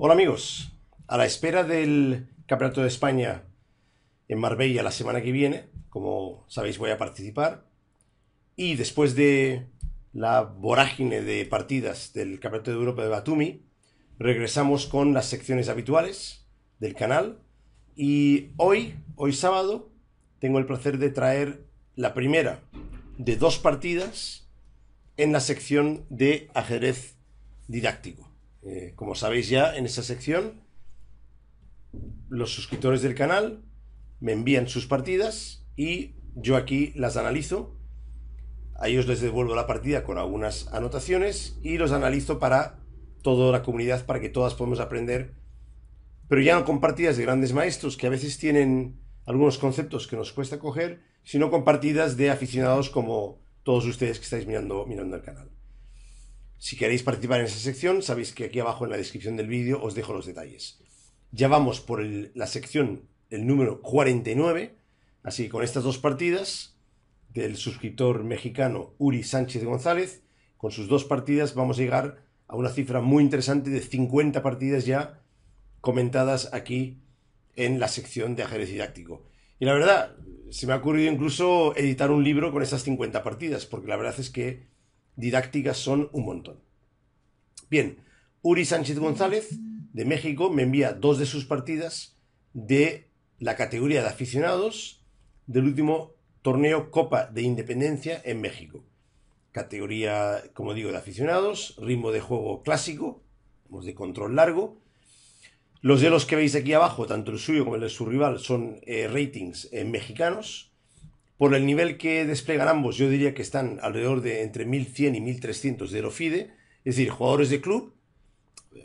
Hola amigos, a la espera del Campeonato de España en Marbella la semana que viene, como sabéis voy a participar, y después de la vorágine de partidas del Campeonato de Europa de Batumi, regresamos con las secciones habituales del canal, y hoy, hoy sábado, tengo el placer de traer la primera de dos partidas en la sección de ajedrez didáctico. Eh, como sabéis ya, en esa sección, los suscriptores del canal me envían sus partidas y yo aquí las analizo. A ellos les devuelvo la partida con algunas anotaciones y los analizo para toda la comunidad, para que todas podamos aprender. Pero ya no con partidas de grandes maestros que a veces tienen algunos conceptos que nos cuesta coger, sino con partidas de aficionados como todos ustedes que estáis mirando, mirando el canal. Si queréis participar en esa sección, sabéis que aquí abajo en la descripción del vídeo os dejo los detalles. Ya vamos por la sección, el número 49, así que con estas dos partidas del suscriptor mexicano Uri Sánchez González, con sus dos partidas vamos a llegar a una cifra muy interesante de 50 partidas ya comentadas aquí en la sección de ajedrez didáctico. Y la verdad, se me ha ocurrido incluso editar un libro con esas 50 partidas, porque la verdad es que didácticas son un montón. Bien, Uri Sánchez González de México me envía dos de sus partidas de la categoría de aficionados del último torneo Copa de Independencia en México. Categoría, como digo, de aficionados, ritmo de juego clásico, de control largo. Los de los que veis aquí abajo, tanto el suyo como el de su rival, son eh, ratings eh, mexicanos. Por el nivel que desplegan ambos, yo diría que están alrededor de entre 1.100 y 1.300 de FIDE, es decir, jugadores de club, eh,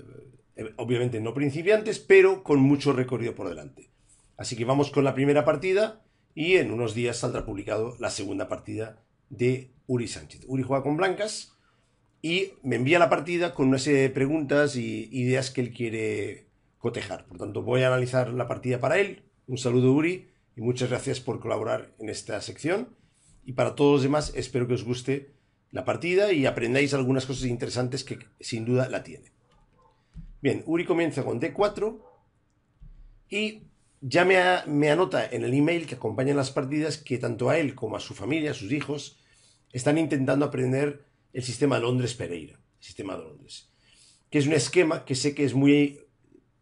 eh, obviamente no principiantes, pero con mucho recorrido por delante. Así que vamos con la primera partida y en unos días saldrá publicado la segunda partida de Uri Sánchez. Uri juega con blancas y me envía la partida con una serie de preguntas y ideas que él quiere cotejar. Por tanto, voy a analizar la partida para él. Un saludo, Uri y muchas gracias por colaborar en esta sección. Y para todos los demás, espero que os guste la partida y aprendáis algunas cosas interesantes que sin duda la tiene. Bien, Uri comienza con D4 y ya me, me anota en el email que acompaña las partidas que tanto a él como a su familia, a sus hijos, están intentando aprender el sistema Londres-Pereira, el sistema de Londres, que es un esquema que sé que es muy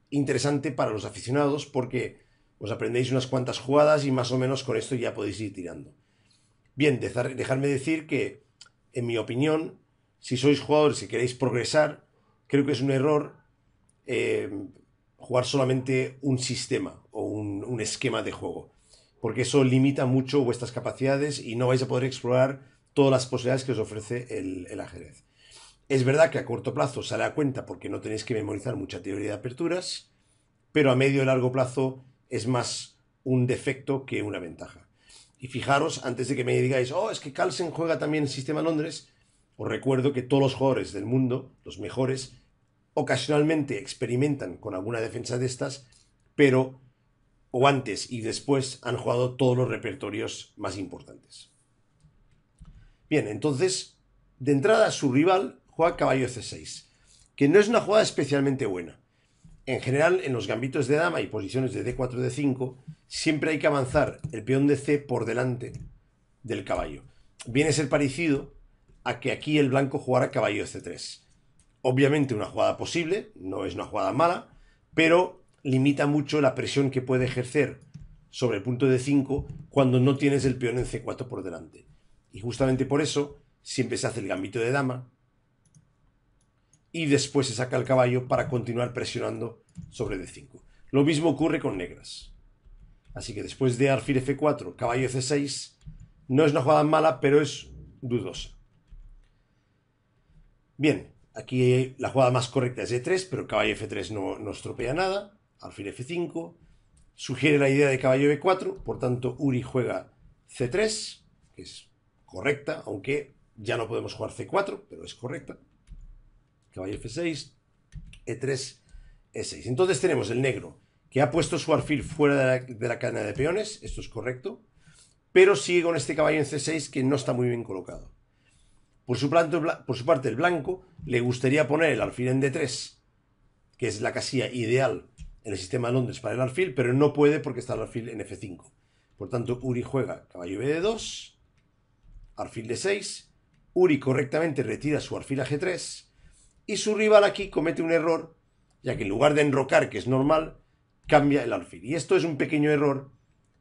interesante para los aficionados porque os aprendéis unas cuantas jugadas y más o menos con esto ya podéis ir tirando. Bien, dejadme dejarme decir que, en mi opinión, si sois jugadores y queréis progresar, creo que es un error eh, jugar solamente un sistema o un, esquema de juego, porque eso limita mucho vuestras capacidades y no vais a poder explorar todas las posibilidades que os ofrece el, el, ajedrez. Es verdad que a corto plazo sale a cuenta porque no tenéis que memorizar mucha teoría de aperturas, pero a medio y largo plazo es más un defecto que una ventaja. Y fijaros, antes de que me digáis, oh, es que Carlsen juega también en sistema Londres, os recuerdo que todos los jugadores del mundo, los mejores, ocasionalmente experimentan con alguna defensa de estas, pero o antes y después han jugado todos los repertorios más importantes. Bien, entonces, de entrada su rival juega caballo C6, que no es una jugada especialmente buena. En general, en los gambitos de dama y posiciones de D4, D5, siempre hay que avanzar el peón de C por delante del caballo. Viene a ser parecido a que aquí el blanco jugara caballo C3. Obviamente una jugada posible, no es una jugada mala, pero limita mucho la presión que puede ejercer sobre el punto de 5 cuando no tienes el peón en C4 por delante. Y justamente por eso siempre se hace el gambito de dama, y después se saca el caballo para continuar presionando sobre d5. Lo mismo ocurre con negras. Así que después de alfil f4, caballo c6, no es una jugada mala, pero es dudosa. Bien, aquí la jugada más correcta es e 3 pero caballo f3 no, nos estropea nada. Alfil f5, sugiere la idea de caballo b4, por tanto Uri juega c3, que es correcta, aunque ya no podemos jugar c4, pero es correcta caballo F6, E3, E6. Entonces tenemos el negro, que ha puesto su alfil fuera de la, cadena de peones, esto es correcto, pero sigue con este caballo en C6 que no está muy bien colocado. Por su, por su parte, el blanco le gustaría poner el alfil en D3, que es la casilla ideal en el sistema de Londres para el alfil, pero no puede porque está el alfil en F5. Por tanto, Uri juega caballo BD2, alfil D6, Uri correctamente retira su alfil a G3, y su rival aquí comete un error, ya que en lugar de enrocar, que es normal, cambia el alfil. Y esto es un pequeño error,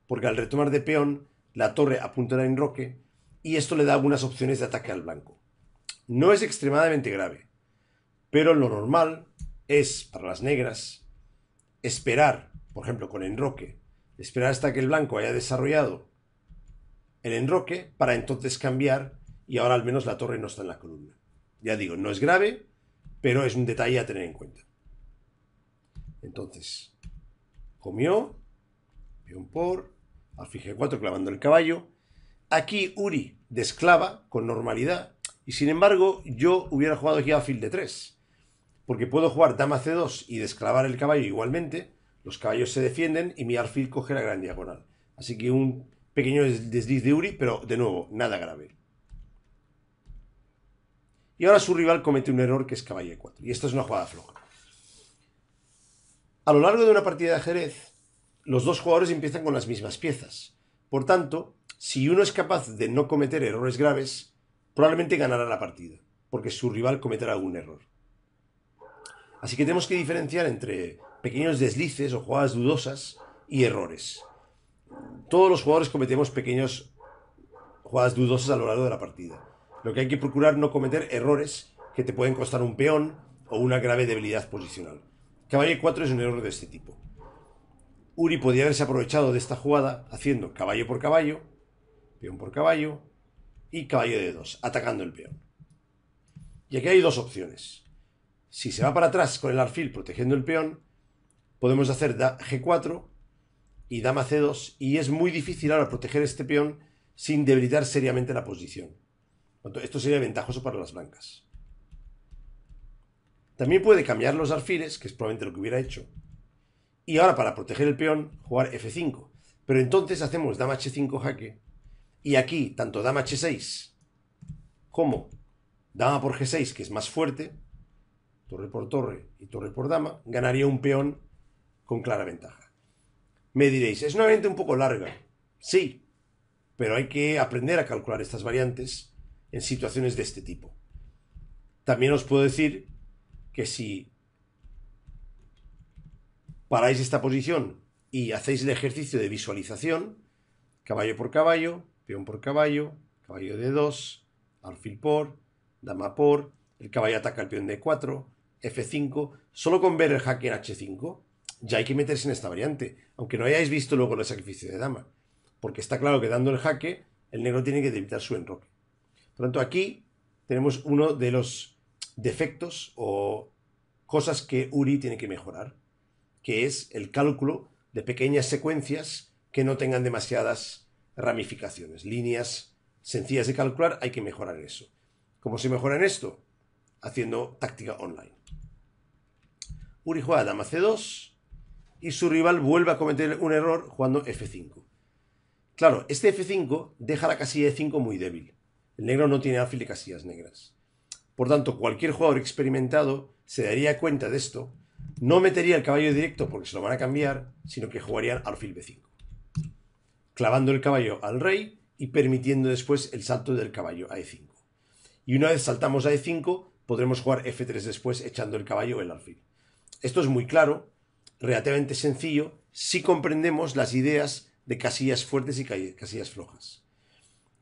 porque al retomar de peón, la torre apunta al enroque, y esto le da algunas opciones de ataque al blanco. No es extremadamente grave, pero lo normal es, para las negras, esperar, por ejemplo, con enroque, esperar hasta que el blanco haya desarrollado el enroque para entonces cambiar y ahora al menos la torre no está en la columna. Ya digo, no es grave, pero es un detalle a tener en cuenta. Entonces, comió, pion por, alfil g4 clavando el caballo. Aquí Uri desclava con normalidad, y sin embargo yo hubiera jugado aquí alfil d3, porque puedo jugar dama c2 y desclavar el caballo igualmente, los caballos se defienden y mi alfil coge la gran diagonal. Así que un pequeño desliz de Uri, pero de nuevo, nada grave. Y ahora su rival comete un error que es caballo 4. Y esto es una jugada floja. A lo largo de una partida de ajedrez, los dos jugadores empiezan con las mismas piezas. Por tanto, si uno es capaz de no cometer errores graves, probablemente ganará la partida, porque su rival cometerá algún error. Así que tenemos que diferenciar entre pequeños deslices o jugadas dudosas y errores. Todos los jugadores cometemos pequeños jugadas dudosas a lo largo de la partida. Lo que hay que procurar no cometer errores que te pueden costar un peón o una grave debilidad posicional. Caballo 4 es un error de este tipo. Uri podría haberse aprovechado de esta jugada haciendo caballo por caballo, peón por caballo y caballo de 2, atacando el peón. Y aquí hay dos opciones. Si se va para atrás con el alfil protegiendo el peón, podemos hacer G4 y dama C2 y es muy difícil ahora proteger este peón sin debilitar seriamente la posición. Esto sería ventajoso para las blancas. También puede cambiar los alfiles, que es probablemente lo que hubiera hecho. Y ahora para proteger el peón, jugar F5. Pero entonces hacemos dama H5 jaque. Y aquí, tanto dama H6 como dama por G6, que es más fuerte, torre por torre y torre por dama, ganaría un peón con clara ventaja. Me diréis, es una un poco larga. Sí, pero hay que aprender a calcular estas variantes en situaciones de este tipo. También os puedo decir que si paráis esta posición y hacéis el ejercicio de visualización, caballo por caballo, peón por caballo, caballo de 2, alfil por, dama por, el caballo ataca al peón de 4, F5, solo con ver el jaque en H5, ya hay que meterse en esta variante, aunque no hayáis visto luego el sacrificio de dama, porque está claro que dando el jaque, el negro tiene que evitar su enroque. Por tanto, aquí tenemos uno de los defectos o cosas que URI tiene que mejorar, que es el cálculo de pequeñas secuencias que no tengan demasiadas ramificaciones, líneas sencillas de calcular, hay que mejorar eso. ¿Cómo se mejora en esto? Haciendo táctica online. Uri juega dama c2 y su rival vuelve a cometer un error jugando f5. Claro, este f5 deja la casilla de 5 muy débil. El negro no tiene alfil de casillas negras. Por tanto, cualquier jugador experimentado se daría cuenta de esto, no metería el caballo directo porque se lo van a cambiar, sino que jugarían alfil B5. Clavando el caballo al rey y permitiendo después el salto del caballo a E5. Y una vez saltamos a E5, podremos jugar F3 después echando el caballo o el alfil. Esto es muy claro, relativamente sencillo, si comprendemos las ideas de casillas fuertes y casillas flojas.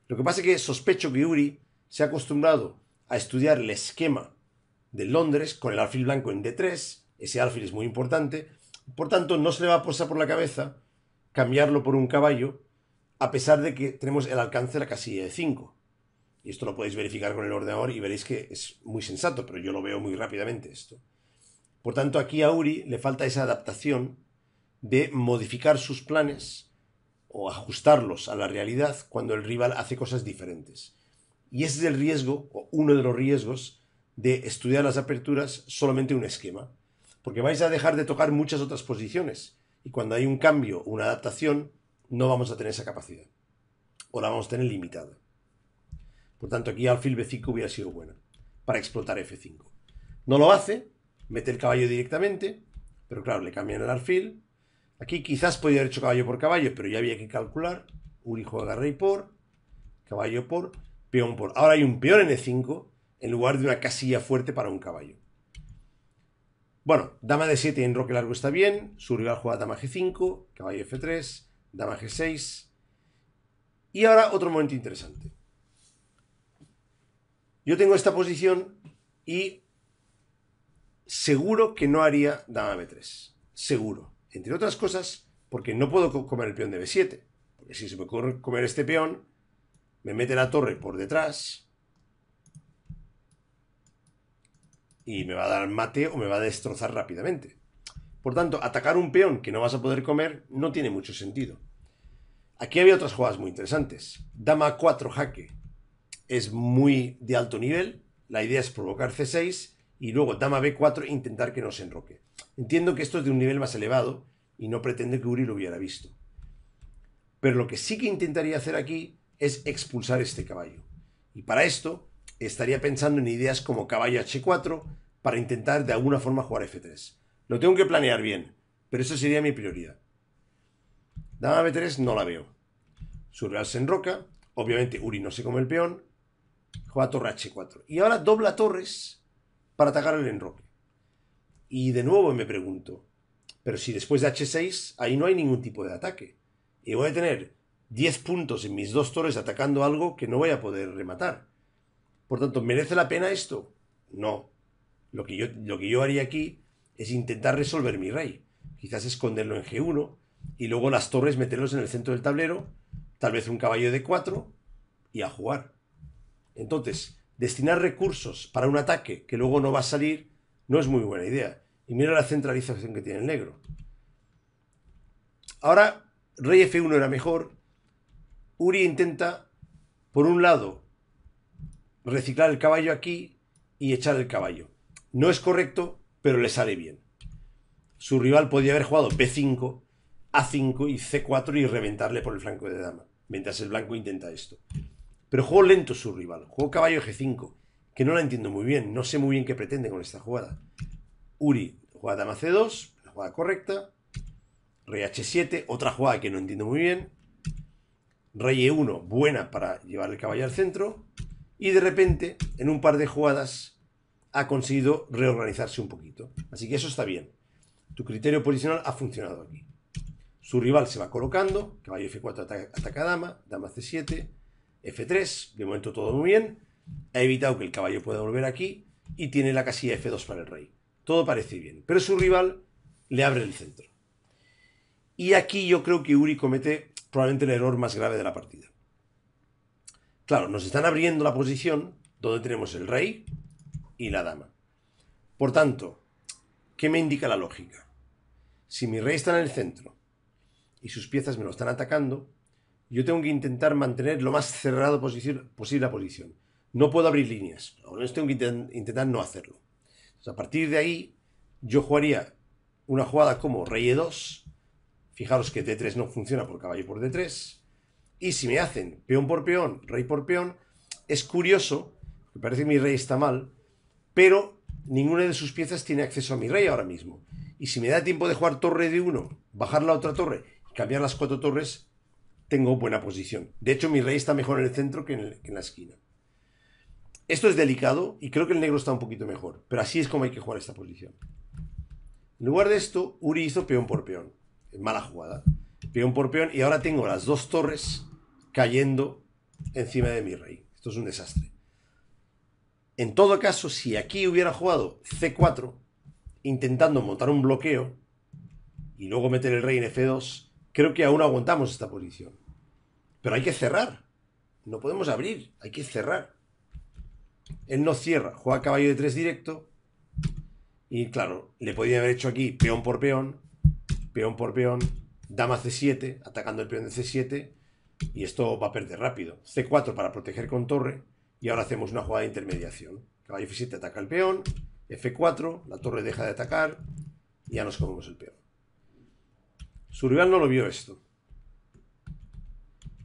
Lo que pasa es que sospecho que Uri se ha acostumbrado a estudiar el esquema de Londres con el alfil blanco en D3, ese alfil es muy importante, por tanto no se le va a pasar por la cabeza cambiarlo por un caballo, a pesar de que tenemos el alcance de la casilla de 5. Y esto lo podéis verificar con el ordenador y veréis que es muy sensato, pero yo lo veo muy rápidamente esto. Por tanto, aquí a Uri le falta esa adaptación de modificar sus planes o ajustarlos a la realidad cuando el rival hace cosas diferentes. Y ese es el riesgo, o uno de los riesgos, de estudiar las aperturas solamente un esquema, porque vais a dejar de tocar muchas otras posiciones, y cuando hay un cambio una adaptación, no vamos a tener esa capacidad, o la vamos a tener limitada. Por tanto, aquí alfil B5 hubiera sido buena, para explotar F5. No lo hace, mete el caballo directamente, pero claro, le cambian el alfil, Aquí quizás podría haber hecho caballo por caballo, pero ya había que calcular. Uri juega rey por, caballo por, peón por. Ahora hay un peón en E5 en lugar de una casilla fuerte para un caballo. Bueno, dama de 7 en roque largo está bien. Su rival juega dama G5, caballo F3, dama G6. Y ahora otro momento interesante. Yo tengo esta posición y seguro que no haría dama B3. Seguro. Entre otras cosas, porque no puedo comer el peón de B7. Porque si se me ocurre comer este peón, me mete la torre por detrás. Y me va a dar mate o me va a destrozar rápidamente. Por tanto, atacar un peón que no vas a poder comer no tiene mucho sentido. Aquí había otras jugadas muy interesantes. Dama 4 jaque es muy de alto nivel. La idea es provocar C6 y luego dama b4 intentar que no se enroque. Entiendo que esto es de un nivel más elevado y no pretende que Uri lo hubiera visto. Pero lo que sí que intentaría hacer aquí es expulsar este caballo. Y para esto estaría pensando en ideas como caballo h4 para intentar de alguna forma jugar f3. Lo tengo que planear bien, pero eso sería mi prioridad. Dama b3 no la veo. Su real se enroca. Obviamente Uri no se come el peón. Juega torre h4. Y ahora dobla torres para atacar el enroque. Y de nuevo me pregunto, pero si después de H6 ahí no hay ningún tipo de ataque, y voy a tener 10 puntos en mis dos torres atacando algo que no voy a poder rematar. Por tanto, ¿merece la pena esto? No. Lo que yo, lo que yo haría aquí es intentar resolver mi rey. Quizás esconderlo en G1 y luego las torres meterlos en el centro del tablero, tal vez un caballo de 4 y a jugar. Entonces, destinar recursos para un ataque que luego no va a salir no es muy buena idea. Y mira la centralización que tiene el negro. Ahora, rey F1 era mejor. Uri intenta, por un lado, reciclar el caballo aquí y echar el caballo. No es correcto, pero le sale bien. Su rival podía haber jugado B5, A5 y C4 y reventarle por el flanco de dama, mientras el blanco intenta esto. Pero jugó lento su rival. Jugó caballo G5. Que no la entiendo muy bien. No sé muy bien qué pretende con esta jugada. Uri, juega dama C2. La jugada correcta. Rey H7. Otra jugada que no entiendo muy bien. Rey E1. Buena para llevar el caballo al centro. Y de repente, en un par de jugadas, ha conseguido reorganizarse un poquito. Así que eso está bien. Tu criterio posicional ha funcionado aquí. Su rival se va colocando, caballo F4 ataca, ataca dama, dama C7, F3, de momento todo muy bien, ha evitado que el caballo pueda volver aquí y tiene la casilla F2 para el rey. Todo parece bien, pero su rival le abre el centro. Y aquí yo creo que Uri comete probablemente el error más grave de la partida. Claro, nos están abriendo la posición donde tenemos el rey y la dama. Por tanto, ¿qué me indica la lógica? Si mi rey está en el centro y sus piezas me lo están atacando, yo tengo que intentar mantener lo más cerrado posible la posición. No puedo abrir líneas. menos tengo que intentar no hacerlo. a partir de ahí, yo jugaría una jugada como rey e2. Fijaros que d3 no funciona por caballo por d3. Y si me hacen peón por peón, rey por peón, es curioso, me parece que mi rey está mal, pero ninguna de sus piezas tiene acceso a mi rey ahora mismo. Y si me da tiempo de jugar torre de 1 bajar la otra torre y cambiar las cuatro torres, tengo buena posición. De hecho, mi rey está mejor en el centro que en, la esquina. Esto es delicado y creo que el negro está un poquito mejor, pero así es como hay que jugar esta posición. En lugar de esto, Uri hizo peón por peón. Mala jugada. Peón por peón y ahora tengo las dos torres cayendo encima de mi rey. Esto es un desastre. En todo caso, si aquí hubiera jugado C4, intentando montar un bloqueo y luego meter el rey en F2, creo que aún aguantamos esta posición. Pero hay que cerrar. No podemos abrir, hay que cerrar. Él no cierra, juega caballo de 3 directo. Y claro, le podía haber hecho aquí peón por peón, peón por peón, dama c7, atacando el peón de c7. Y esto va a perder rápido. c4 para proteger con torre. Y ahora hacemos una jugada de intermediación. Caballo f7 ataca el peón. f4, la torre deja de atacar. Y ya nos comemos el peón. Su no lo vio esto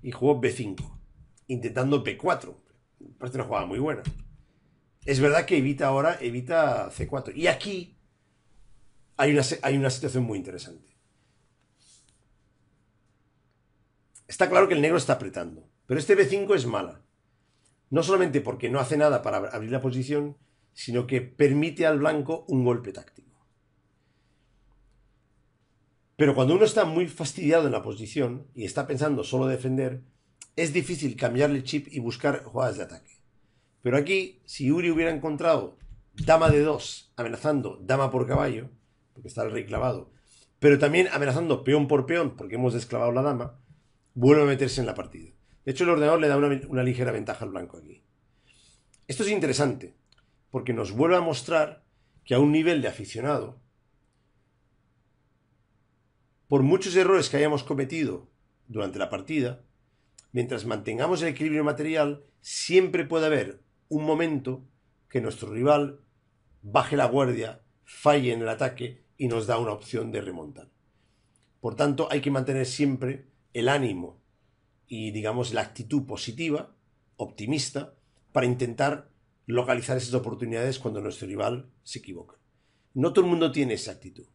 y jugó B5, intentando b 4 Parece una jugada muy buena. Es verdad que evita ahora, evita C4. Y aquí hay una, hay una situación muy interesante. Está claro que el negro está apretando, pero este B5 es mala. No solamente porque no hace nada para abrir la posición, sino que permite al blanco un golpe táctico. Pero cuando uno está muy fastidiado en la posición y está pensando solo defender, es difícil cambiarle el chip y buscar jugadas de ataque. Pero aquí, si Uri hubiera encontrado dama de dos amenazando dama por caballo, porque está el rey clavado, pero también amenazando peón por peón, porque hemos desclavado la dama, vuelve a meterse en la partida. De hecho, el ordenador le da una, una ligera ventaja al blanco aquí. Esto es interesante, porque nos vuelve a mostrar que a un nivel de aficionado, por muchos errores que hayamos cometido durante la partida, mientras mantengamos el equilibrio material, siempre puede haber un momento que nuestro rival baje la guardia, falle en el ataque y nos da una opción de remontar. Por tanto, hay que mantener siempre el ánimo y, digamos, la actitud positiva, optimista, para intentar localizar esas oportunidades cuando nuestro rival se equivoca. No todo el mundo tiene esa actitud.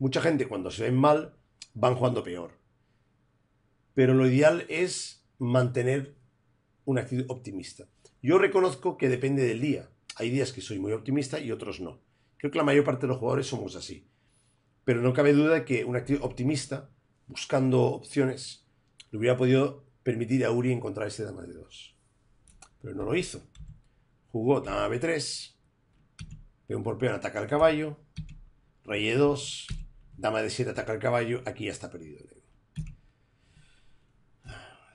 Mucha gente cuando se ven mal van jugando peor. Pero lo ideal es mantener una actitud optimista. Yo reconozco que depende del día. Hay días que soy muy optimista y otros no. Creo que la mayor parte de los jugadores somos así. Pero no cabe duda que una actitud optimista, buscando opciones, le hubiera podido permitir a Uri encontrar ese dama de 2. Pero no lo hizo. Jugó dama b3, peón por peón ataca al caballo, rey e2, Dama de 7 ataca al caballo, aquí ya está perdido el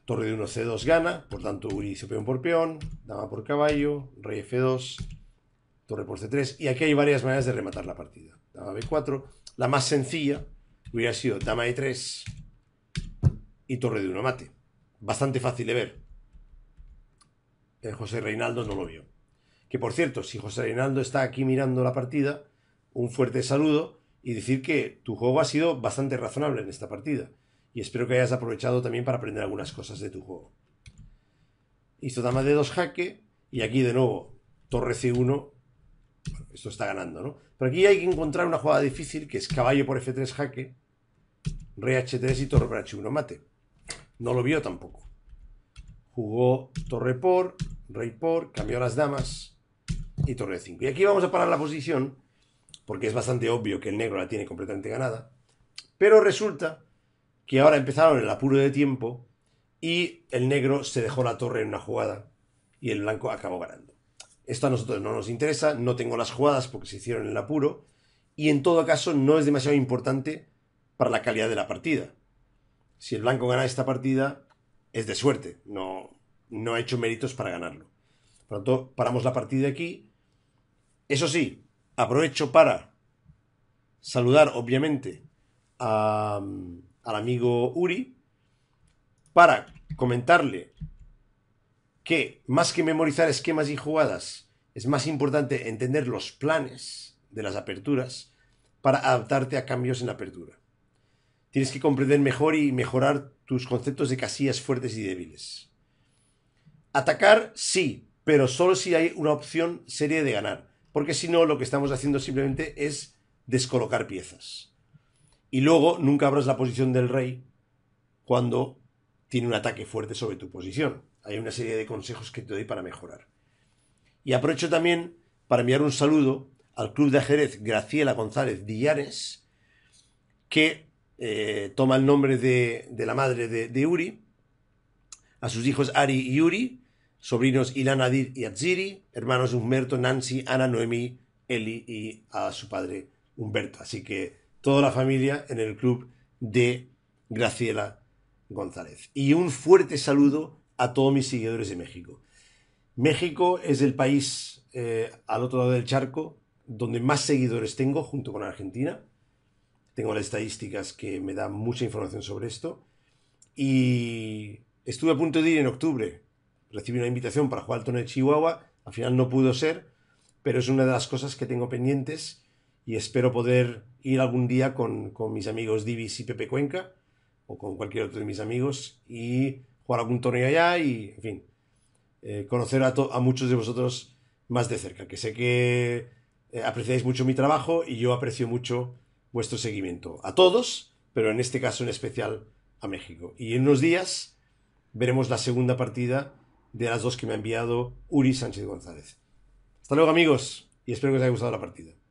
Torre de 1, C2 gana, por tanto se peón por peón, dama por caballo, rey F2, torre por C3, y aquí hay varias maneras de rematar la partida. Dama B4, la más sencilla hubiera sido dama E3 y torre de 1 mate. Bastante fácil de ver. Eh, José Reinaldo no lo vio. Que por cierto, si José Reinaldo está aquí mirando la partida, un fuerte saludo y decir que tu juego ha sido bastante razonable en esta partida. Y espero que hayas aprovechado también para aprender algunas cosas de tu juego. Hizo dama de 2 jaque. Y aquí de nuevo, torre C1. esto está ganando, ¿no? Pero aquí hay que encontrar una jugada difícil que es caballo por F3 jaque. Rey H3 y torre por H1 mate. No lo vio tampoco. Jugó torre por, rey por, cambió las damas y torre 5. Y aquí vamos a parar la posición porque es bastante obvio que el negro la tiene completamente ganada. Pero resulta que ahora empezaron el apuro de tiempo y el negro se dejó la torre en una jugada y el blanco acabó ganando. Esto a nosotros no nos interesa, no tengo las jugadas porque se hicieron en el apuro y en todo caso no es demasiado importante para la calidad de la partida. Si el blanco gana esta partida es de suerte, no, no ha hecho méritos para ganarlo. Por tanto, paramos la partida aquí. Eso sí, Aprovecho para saludar, obviamente, al amigo Uri para comentarle que más que memorizar esquemas y jugadas, es más importante entender los planes de las aperturas para adaptarte a cambios en la apertura. Tienes que comprender mejor y mejorar tus conceptos de casillas fuertes y débiles. Atacar, sí, pero solo si hay una opción seria de ganar porque si no lo que estamos haciendo simplemente es descolocar piezas. Y luego nunca abras la posición del rey cuando tiene un ataque fuerte sobre tu posición. Hay una serie de consejos que te doy para mejorar. Y aprovecho también para enviar un saludo al club de ajedrez Graciela González villares que eh, toma el nombre de, la madre de, de, Uri, a sus hijos Ari y Uri, sobrinos Ilan, Adir y Aziri, hermanos Humberto, Nancy, Ana, Noemi, Eli y a su padre Humberto. Así que toda la familia en el club de Graciela González. Y un fuerte saludo a todos mis seguidores de México. México es el país eh, al otro lado del charco donde más seguidores tengo junto con Argentina. Tengo las estadísticas que me dan mucha información sobre esto. Y estuve a punto de ir en octubre recibí una invitación para jugar al torneo de Chihuahua, al final no pudo ser, pero es una de las cosas que tengo pendientes y espero poder ir algún día con, mis amigos Divis y Pepe Cuenca o con cualquier otro de mis amigos y jugar algún torneo allá y, en fin, eh, conocer a, muchos de vosotros más de cerca, que sé que eh, apreciáis mucho mi trabajo y yo aprecio mucho vuestro seguimiento. A todos, pero en este caso en especial a México. Y en unos días veremos la segunda partida de las dos que me ha enviado Uri Sánchez González. Hasta luego amigos y espero que os haya gustado la partida.